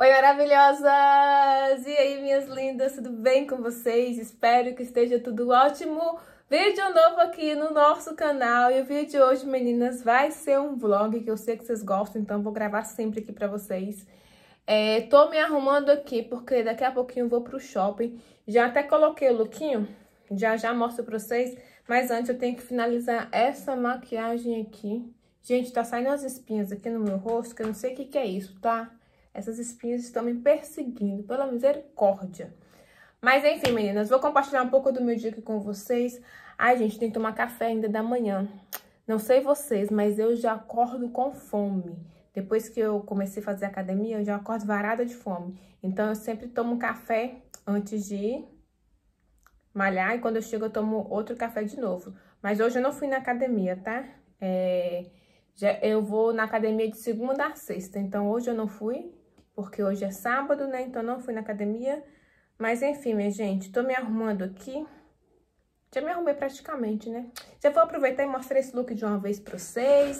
Oi, maravilhosas! E aí, minhas lindas, tudo bem com vocês? Espero que esteja tudo ótimo. Vídeo novo aqui no nosso canal e o vídeo de hoje, meninas, vai ser um vlog que eu sei que vocês gostam, então vou gravar sempre aqui pra vocês. É, tô me arrumando aqui porque daqui a pouquinho vou pro shopping. Já até coloquei o lookinho, já já mostro pra vocês, mas antes eu tenho que finalizar essa maquiagem aqui. Gente, tá saindo as espinhas aqui no meu rosto, que eu não sei o que que é isso, Tá? Essas espinhas estão me perseguindo, pela misericórdia. Mas enfim, meninas, vou compartilhar um pouco do meu dia aqui com vocês. Ai, gente, tem que tomar café ainda da manhã. Não sei vocês, mas eu já acordo com fome. Depois que eu comecei a fazer academia, eu já acordo varada de fome. Então, eu sempre tomo café antes de malhar. E quando eu chego, eu tomo outro café de novo. Mas hoje eu não fui na academia, tá? É, já, eu vou na academia de segunda a sexta. Então, hoje eu não fui porque hoje é sábado, né? Então, não fui na academia. Mas, enfim, minha gente, tô me arrumando aqui. Já me arrumei praticamente, né? Já vou aproveitar e mostrar esse look de uma vez pra vocês.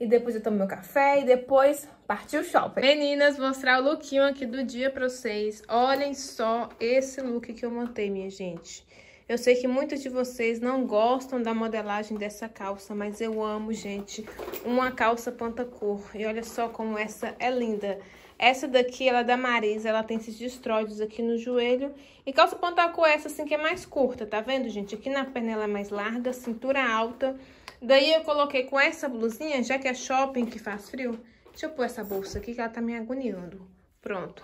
E depois eu tomo meu café e depois partiu o shopping. Meninas, mostrar o lookinho aqui do dia pra vocês. Olhem só esse look que eu montei, minha gente. Eu sei que muitos de vocês não gostam da modelagem dessa calça, mas eu amo, gente, uma calça pantacor. E olha só como essa é linda. Essa daqui, ela é da Marisa, ela tem esses distróides aqui no joelho. E calça pantacô essa assim que é mais curta, tá vendo, gente? Aqui na perna ela é mais larga, cintura alta. Daí eu coloquei com essa blusinha, já que é shopping que faz frio. Deixa eu pôr essa bolsa aqui que ela tá me agoniando. Pronto.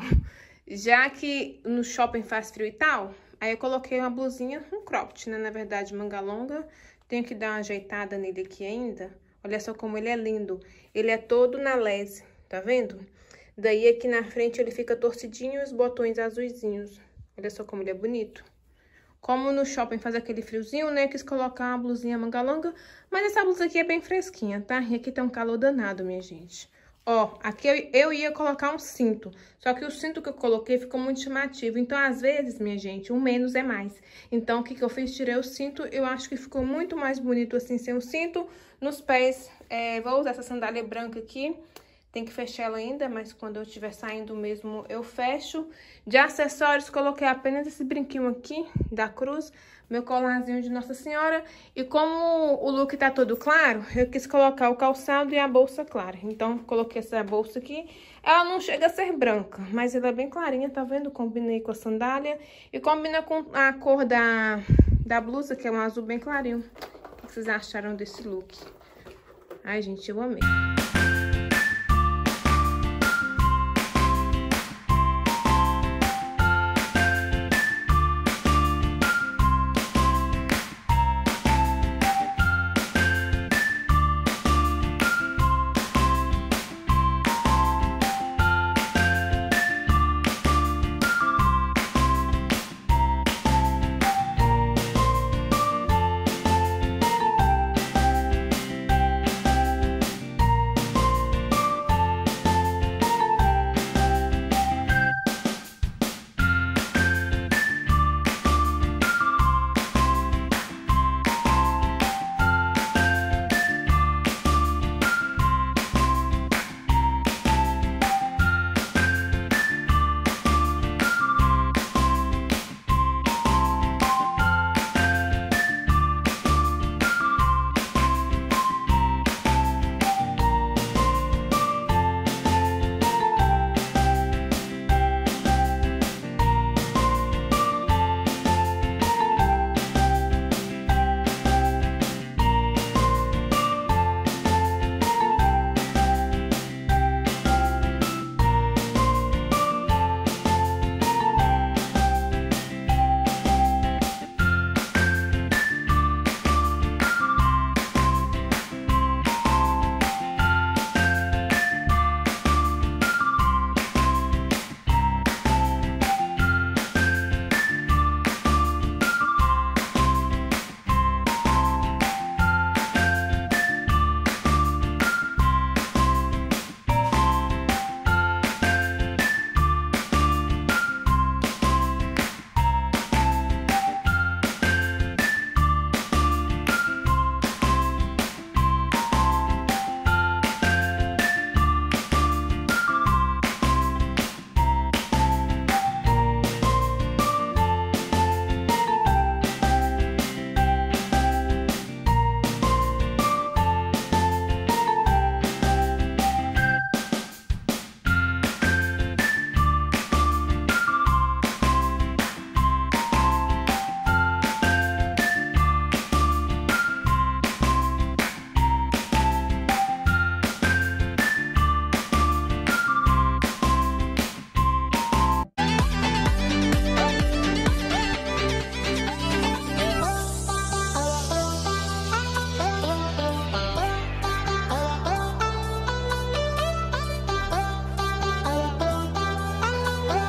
Já que no shopping faz frio e tal, aí eu coloquei uma blusinha, um cropped, né? Na verdade, manga longa. Tenho que dar uma ajeitada nele aqui ainda. Olha só como ele é lindo. Ele é todo na lese, tá vendo? Daí aqui na frente ele fica torcidinho e os botões azulzinhos. Olha só como ele é bonito. Como no shopping faz aquele friozinho, né? Quis colocar uma blusinha manga longa, mas essa blusa aqui é bem fresquinha, tá? E aqui tá um calor danado, minha gente. Ó, aqui eu ia colocar um cinto, só que o cinto que eu coloquei ficou muito chamativo. Então, às vezes, minha gente, um menos é mais. Então, o que, que eu fiz? Tirei o cinto, eu acho que ficou muito mais bonito assim, sem o cinto. Nos pés, é, vou usar essa sandália branca aqui, tem que fechar ela ainda, mas quando eu estiver saindo mesmo, eu fecho. De acessórios, coloquei apenas esse brinquinho aqui da cruz, meu colarzinho de Nossa Senhora. E como o look tá todo claro, eu quis colocar o calçado e a bolsa clara. Então, coloquei essa bolsa aqui. Ela não chega a ser branca, mas ela é bem clarinha, tá vendo? Combinei com a sandália e combina com a cor da, da blusa, que é um azul bem clarinho. O que vocês acharam desse look? Ai, gente, eu amei.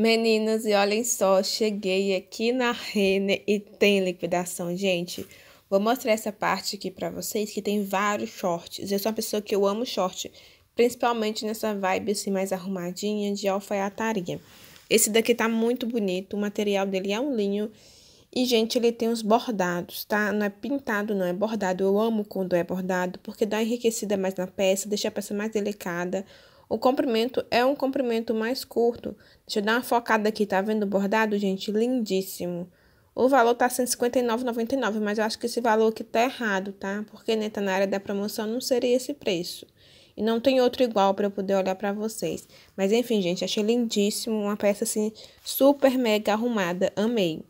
Meninas, e olhem só, cheguei aqui na Renner e tem liquidação, gente. Vou mostrar essa parte aqui pra vocês, que tem vários shorts. Eu sou uma pessoa que eu amo short, principalmente nessa vibe assim mais arrumadinha de alfaiataria. Esse daqui tá muito bonito, o material dele é um linho. E, gente, ele tem uns bordados, tá? Não é pintado, não, é bordado. Eu amo quando é bordado, porque dá enriquecida mais na peça, deixa a peça mais delicada. O comprimento é um comprimento mais curto. Deixa eu dar uma focada aqui, tá vendo o bordado, gente? Lindíssimo. O valor tá 159,99, mas eu acho que esse valor aqui tá errado, tá? Porque, né, tá na área da promoção, não seria esse preço. E não tem outro igual para eu poder olhar para vocês. Mas, enfim, gente, achei lindíssimo. Uma peça, assim, super mega arrumada. Amei.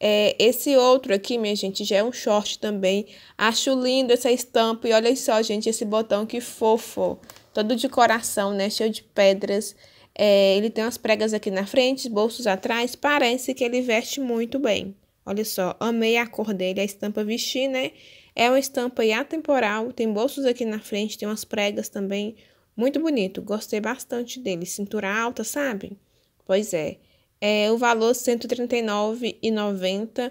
É, esse outro aqui, minha gente, já é um short também. Acho lindo essa estampa. E olha só, gente, esse botão que fofo todo de coração, né? Cheio de pedras. É, ele tem umas pregas aqui na frente, bolsos atrás. Parece que ele veste muito bem. Olha só, amei a cor dele, a estampa vestir, né? É uma estampa atemporal, tem bolsos aqui na frente, tem umas pregas também. Muito bonito, gostei bastante dele. Cintura alta, sabe? Pois é é, o valor R$ 139,90.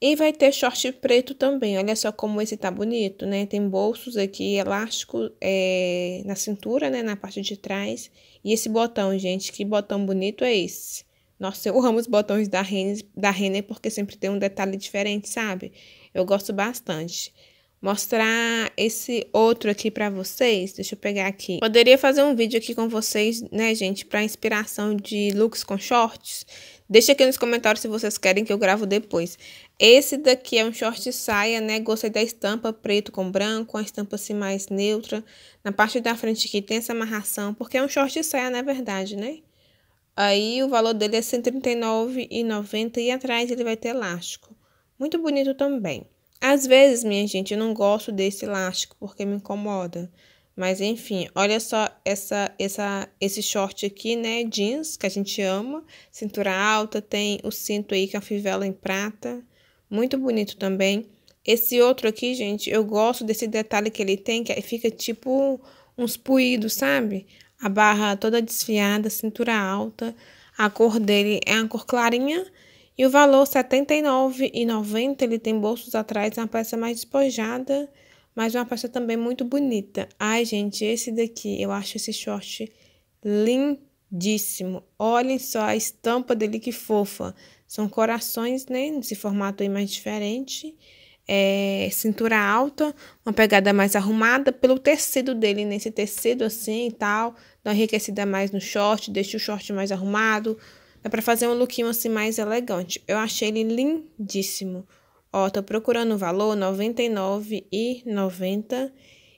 E vai ter short preto também. Olha só como esse tá bonito, né? Tem bolsos aqui, elástico é, na cintura, né? Na parte de trás. E esse botão, gente, que botão bonito é esse? Nossa, eu amo os botões da Renner, da Renner porque sempre tem um detalhe diferente, sabe? Eu gosto bastante mostrar esse outro aqui para vocês. Deixa eu pegar aqui. Poderia fazer um vídeo aqui com vocês, né, gente, para inspiração de looks com shorts. Deixa aqui nos comentários se vocês querem que eu gravo depois. Esse daqui é um short saia, né? Gostei da estampa preto com branco, uma estampa assim mais neutra. Na parte da frente aqui tem essa amarração, porque é um short saia na é verdade, né? Aí o valor dele é R$139,90 e atrás ele vai ter elástico. Muito bonito também. Às vezes, minha gente, eu não gosto desse elástico porque me incomoda. Mas enfim, olha só essa, essa, esse short aqui, né? Jeans, que a gente ama. Cintura alta, tem o cinto aí com a fivela em prata. Muito bonito também. Esse outro aqui, gente, eu gosto desse detalhe que ele tem, que fica tipo uns puídos, sabe? A barra toda desfiada, cintura alta. A cor dele é uma cor clarinha e o valor R$ 79,90, ele tem bolsos atrás, é uma peça mais despojada, mas uma peça também muito bonita. Ai, gente, esse daqui, eu acho esse short lindíssimo. Olhem só a estampa dele, que fofa. São corações, né, nesse formato aí mais diferente. É, cintura alta, uma pegada mais arrumada pelo tecido dele, nesse né, tecido assim e tal. Dá uma enriquecida mais no short, deixa o short mais arrumado, é para fazer um lookinho assim mais elegante. Eu achei ele lindíssimo. Ó, tô procurando o valor, R$ 99,90.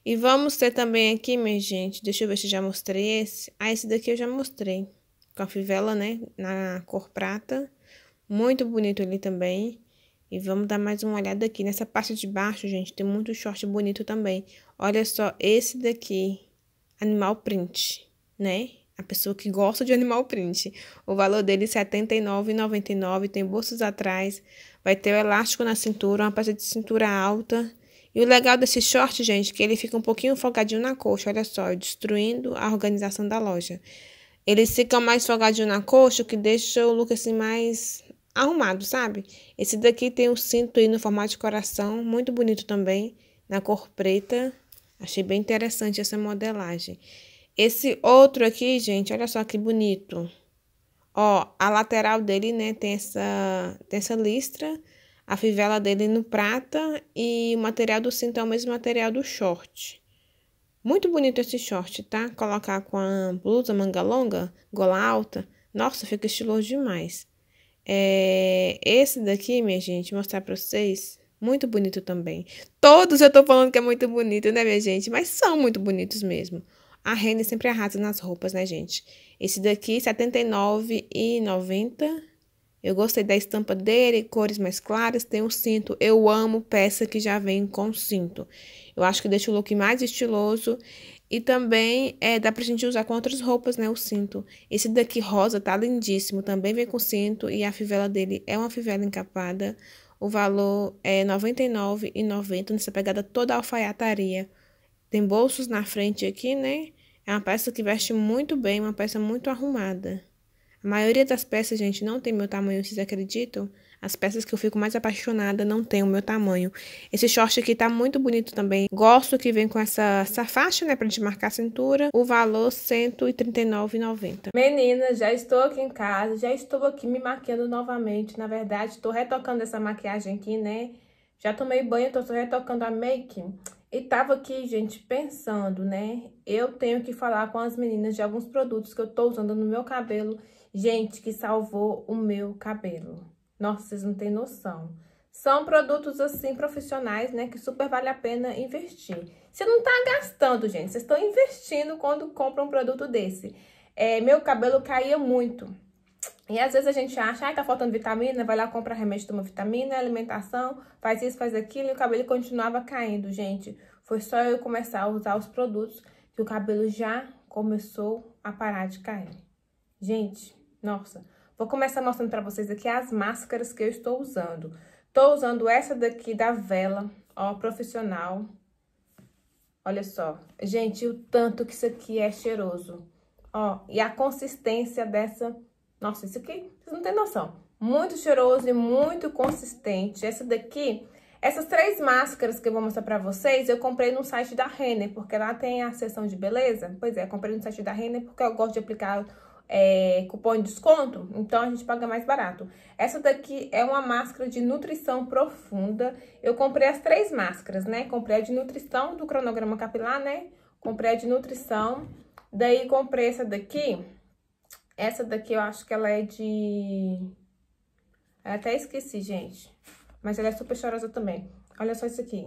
E vamos ter também aqui, minha gente, deixa eu ver se já mostrei esse. Ah, esse daqui eu já mostrei. Com a fivela, né, na cor prata. Muito bonito ele também. E vamos dar mais uma olhada aqui. Nessa parte de baixo, gente, tem muito short bonito também. Olha só esse daqui. Animal print, né? a pessoa que gosta de animal print. O valor dele é R$ 79,99, tem bolsas atrás, vai ter o elástico na cintura, uma peça de cintura alta. E o legal desse short, gente, é que ele fica um pouquinho folgadinho na coxa, olha só, destruindo a organização da loja. Ele fica mais folgadinho na coxa, o que deixa o look assim mais arrumado, sabe? Esse daqui tem um cinto aí no formato de coração, muito bonito também, na cor preta. Achei bem interessante essa modelagem. Esse outro aqui, gente, olha só que bonito. Ó, a lateral dele, né, tem essa, tem essa listra, a fivela dele no prata e o material do cinto é o mesmo material do short. Muito bonito esse short, tá? Colocar com a blusa, manga longa, gola alta. Nossa, fica estiloso demais. É, esse daqui, minha gente, mostrar pra vocês. Muito bonito também. Todos eu tô falando que é muito bonito, né, minha gente? Mas são muito bonitos mesmo. A Rene sempre arrasa nas roupas, né, gente? Esse daqui, R$ 79,90. Eu gostei da estampa dele, cores mais claras, tem um cinto. Eu amo peça que já vem com cinto. Eu acho que deixa o look mais estiloso. E também é, dá pra gente usar com outras roupas, né, o cinto. Esse daqui rosa tá lindíssimo, também vem com cinto. E a fivela dele é uma fivela encapada. O valor é R$ 99,90 nessa pegada toda alfaiataria. Tem bolsos na frente aqui, né? É uma peça que veste muito bem, uma peça muito arrumada. A maioria das peças, gente, não tem meu tamanho, vocês acreditam? As peças que eu fico mais apaixonada não tem o meu tamanho. Esse short aqui tá muito bonito também. Gosto que vem com essa, essa faixa, né, pra gente marcar a cintura. O valor R$ 139,90. Meninas, já estou aqui em casa, já estou aqui me maquiando novamente. Na verdade, estou retocando essa maquiagem aqui, né? Já tomei banho, estou retocando a make. E tava aqui, gente, pensando, né? Eu tenho que falar com as meninas de alguns produtos que eu tô usando no meu cabelo. Gente, que salvou o meu cabelo. Nossa, vocês não têm noção. São produtos, assim, profissionais, né? Que super vale a pena investir. Você não tá gastando, gente. Vocês estão investindo quando compram um produto desse. É, meu cabelo caía muito. E às vezes a gente acha, ai, tá faltando vitamina, vai lá, compra remédio, toma vitamina, alimentação, faz isso, faz aquilo, e o cabelo continuava caindo, gente. Foi só eu começar a usar os produtos que o cabelo já começou a parar de cair. Gente, nossa, vou começar mostrando pra vocês aqui as máscaras que eu estou usando. Tô usando essa daqui da Vela, ó, profissional. Olha só, gente, o tanto que isso aqui é cheiroso. Ó, e a consistência dessa nossa, isso aqui, vocês não têm noção. Muito cheiroso e muito consistente. Essa daqui, essas três máscaras que eu vou mostrar pra vocês, eu comprei no site da Renner, porque lá tem a seção de beleza. Pois é, comprei no site da Renner porque eu gosto de aplicar é, cupom de desconto, então a gente paga mais barato. Essa daqui é uma máscara de nutrição profunda. Eu comprei as três máscaras, né? Comprei a de nutrição do cronograma capilar, né? Comprei a de nutrição. Daí comprei essa daqui, essa daqui eu acho que ela é de... Eu até esqueci, gente. Mas ela é super chorosa também. Olha só isso aqui.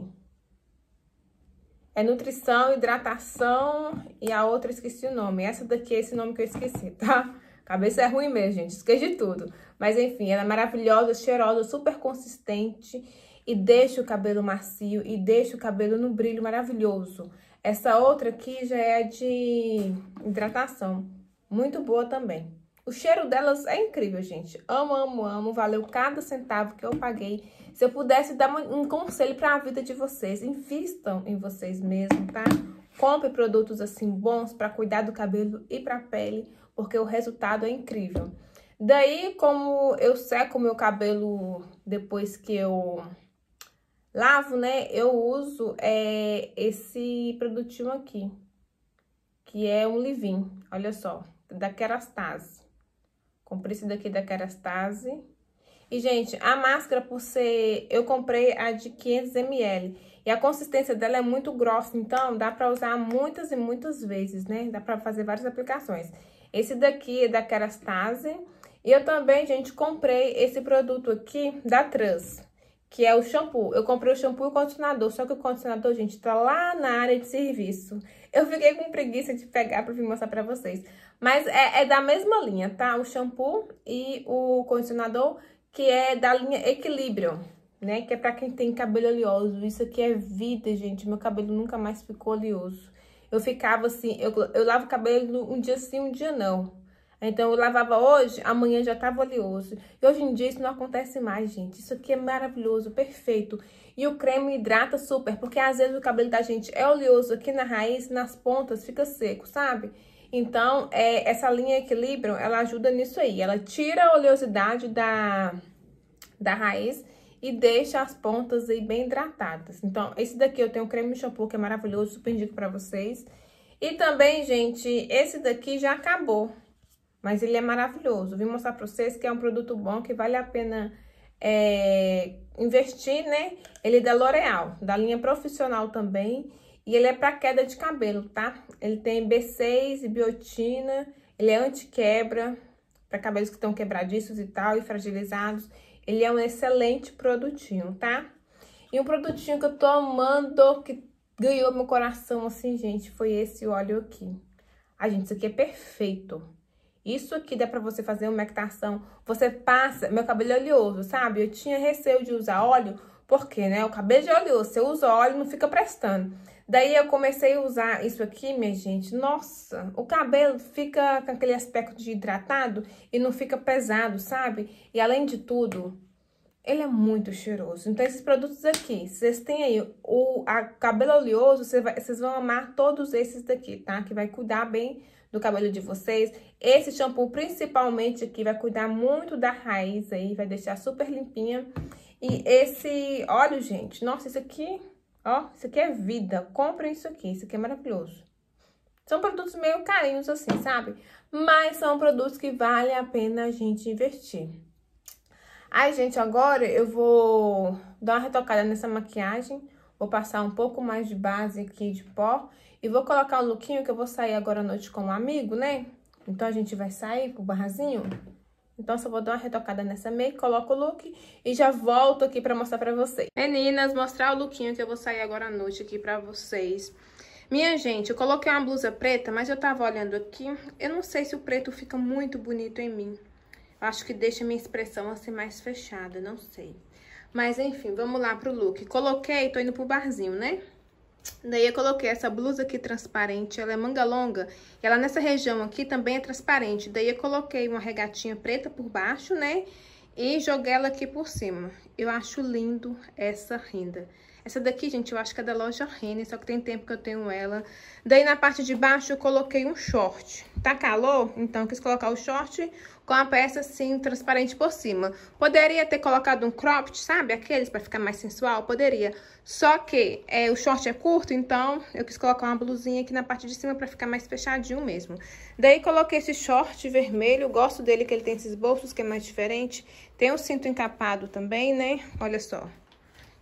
É nutrição, hidratação e a outra esqueci o nome. Essa daqui é esse nome que eu esqueci, tá? Cabeça é ruim mesmo, gente. Esqueci de tudo. Mas enfim, ela é maravilhosa, cheirosa, super consistente. E deixa o cabelo macio e deixa o cabelo no brilho maravilhoso. Essa outra aqui já é de hidratação. Muito boa também. O cheiro delas é incrível, gente. Amo, amo, amo. Valeu cada centavo que eu paguei. Se eu pudesse dar um conselho para a vida de vocês, invistam em vocês mesmos, tá? Compre produtos assim bons para cuidar do cabelo e para a pele, porque o resultado é incrível. Daí, como eu seco meu cabelo depois que eu lavo, né? Eu uso é, esse produtinho aqui, que é um livin. Olha só da Kerastase. Comprei esse daqui da Kerastase. E, gente, a máscara, por ser... Eu comprei a de 500ml. E a consistência dela é muito grossa, então dá pra usar muitas e muitas vezes, né? Dá pra fazer várias aplicações. Esse daqui é da Kerastase. E eu também, gente, comprei esse produto aqui da Trans, que é o shampoo. Eu comprei o shampoo e o condicionador, só que o condicionador, gente, tá lá na área de serviço. Eu fiquei com preguiça de pegar pra vir mostrar pra vocês. Mas é, é da mesma linha, tá? O shampoo e o condicionador, que é da linha Equilíbrio, né? Que é pra quem tem cabelo oleoso. Isso aqui é vida, gente. Meu cabelo nunca mais ficou oleoso. Eu ficava assim, eu, eu lavo o cabelo um dia sim, um dia não. Então, eu lavava hoje, amanhã já tava oleoso. E hoje em dia isso não acontece mais, gente. Isso aqui é maravilhoso, perfeito. E o creme hidrata super, porque às vezes o cabelo da gente é oleoso aqui na raiz, nas pontas, fica seco, sabe? Então, é, essa linha equilíbrio, ela ajuda nisso aí. Ela tira a oleosidade da, da raiz e deixa as pontas aí bem hidratadas. Então, esse daqui eu tenho um creme de shampoo que é maravilhoso, super indico pra vocês. E também, gente, esse daqui já acabou, mas ele é maravilhoso. Vim mostrar pra vocês que é um produto bom, que vale a pena é, investir, né? Ele é da L'Oreal, da linha profissional também. E ele é para queda de cabelo, tá? Ele tem B6, e biotina, ele é anti-quebra, para cabelos que estão quebradiços e tal, e fragilizados. Ele é um excelente produtinho, tá? E um produtinho que eu tô amando, que ganhou meu coração, assim, gente, foi esse óleo aqui. Ah, gente, isso aqui é perfeito. Isso aqui dá pra você fazer uma mectação. Você passa... Meu cabelo é oleoso, sabe? Eu tinha receio de usar óleo, porque, né? O cabelo é oleoso. Você usa óleo, não fica prestando. Daí eu comecei a usar isso aqui, minha gente. Nossa, o cabelo fica com aquele aspecto de hidratado e não fica pesado, sabe? E além de tudo, ele é muito cheiroso. Então, esses produtos aqui, vocês têm aí o cabelo oleoso, vocês, vocês vão amar todos esses daqui, tá? Que vai cuidar bem do cabelo de vocês. Esse shampoo, principalmente aqui, vai cuidar muito da raiz aí, vai deixar super limpinha. E esse óleo, gente, nossa, isso aqui Ó, isso aqui é vida. Compre isso aqui. Isso aqui é maravilhoso. São produtos meio carinhos assim, sabe? Mas são produtos que vale a pena a gente investir. Aí, gente, agora eu vou dar uma retocada nessa maquiagem. Vou passar um pouco mais de base aqui de pó. E vou colocar o lookinho que eu vou sair agora à noite com um amigo, né? Então, a gente vai sair com o barrazinho. Então, só vou dar uma retocada nessa make, coloco o look e já volto aqui pra mostrar pra vocês. Meninas, mostrar o lookinho que eu vou sair agora à noite aqui pra vocês. Minha gente, eu coloquei uma blusa preta, mas eu tava olhando aqui, eu não sei se o preto fica muito bonito em mim. Eu acho que deixa minha expressão assim mais fechada, não sei. Mas enfim, vamos lá pro look. Coloquei, tô indo pro barzinho, né? Daí eu coloquei essa blusa aqui transparente, ela é manga longa, ela nessa região aqui também é transparente. Daí eu coloquei uma regatinha preta por baixo, né? E joguei ela aqui por cima. Eu acho lindo essa renda. Essa daqui, gente, eu acho que é da loja Rene, só que tem tempo que eu tenho ela. Daí na parte de baixo eu coloquei um short. Tá calor? Então eu quis colocar o short, com a peça assim, transparente por cima. Poderia ter colocado um cropped, sabe? Aqueles para ficar mais sensual, poderia. Só que é, o short é curto, então eu quis colocar uma blusinha aqui na parte de cima para ficar mais fechadinho mesmo. Daí coloquei esse short vermelho, gosto dele que ele tem esses bolsos que é mais diferente. Tem um cinto encapado também, né? Olha só.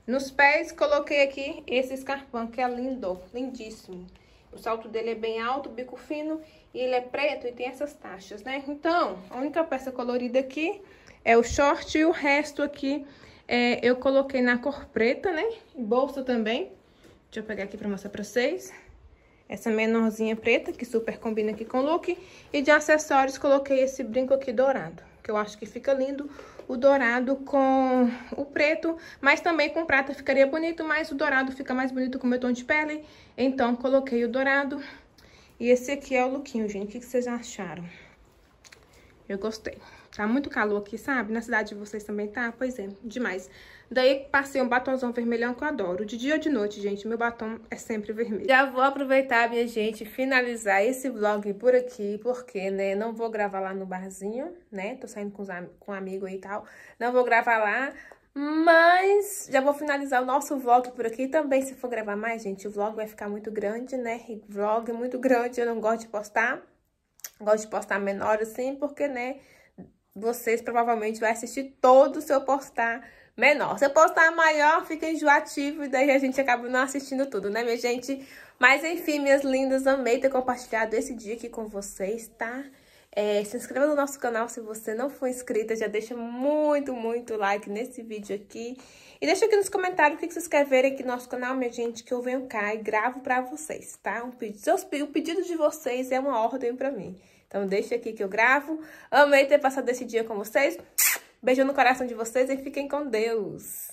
Nos pés, coloquei aqui esse escarpão, que é lindo, lindíssimo. O salto dele é bem alto, bico fino e ele é preto e tem essas taxas, né? Então, a única peça colorida aqui é o short e o resto aqui é, eu coloquei na cor preta, né? Bolsa também. Deixa eu pegar aqui pra mostrar pra vocês. Essa menorzinha preta, que super combina aqui com o look. E de acessórios, coloquei esse brinco aqui dourado, que eu acho que fica lindo o dourado com o preto, mas também com prata ficaria bonito, mas o dourado fica mais bonito com o meu tom de pele, então coloquei o dourado. E esse aqui é o lookinho, gente, o que vocês acharam? Eu gostei. Tá muito calor aqui, sabe? Na cidade de vocês também tá? Pois é, demais. Daí passei um batomzão vermelhão que eu adoro. De dia ou de noite, gente, meu batom é sempre vermelho. Já vou aproveitar, minha gente, finalizar esse vlog por aqui, porque, né, não vou gravar lá no barzinho, né? Tô saindo com, os, com um amigo e tal. Não vou gravar lá, mas já vou finalizar o nosso vlog por aqui também. Se for gravar mais, gente, o vlog vai ficar muito grande, né? Vlog muito grande, eu não gosto de postar. Gosto de postar menor assim, porque, né, vocês provavelmente vão assistir todo o seu postar menor. Se eu postar maior, fica enjoativo e daí a gente acaba não assistindo tudo, né, minha gente? Mas enfim, minhas lindas, amei ter compartilhado esse dia aqui com vocês, tá? É, se inscreva no nosso canal se você não for inscrita, já deixa muito, muito like nesse vídeo aqui. E deixa aqui nos comentários o que vocês querem ver aqui no nosso canal, minha gente, que eu venho cá e gravo pra vocês, tá? Um pedido, o pedido de vocês é uma ordem pra mim. Então deixa aqui que eu gravo. Amei ter passado esse dia com vocês. Beijo no coração de vocês e fiquem com Deus.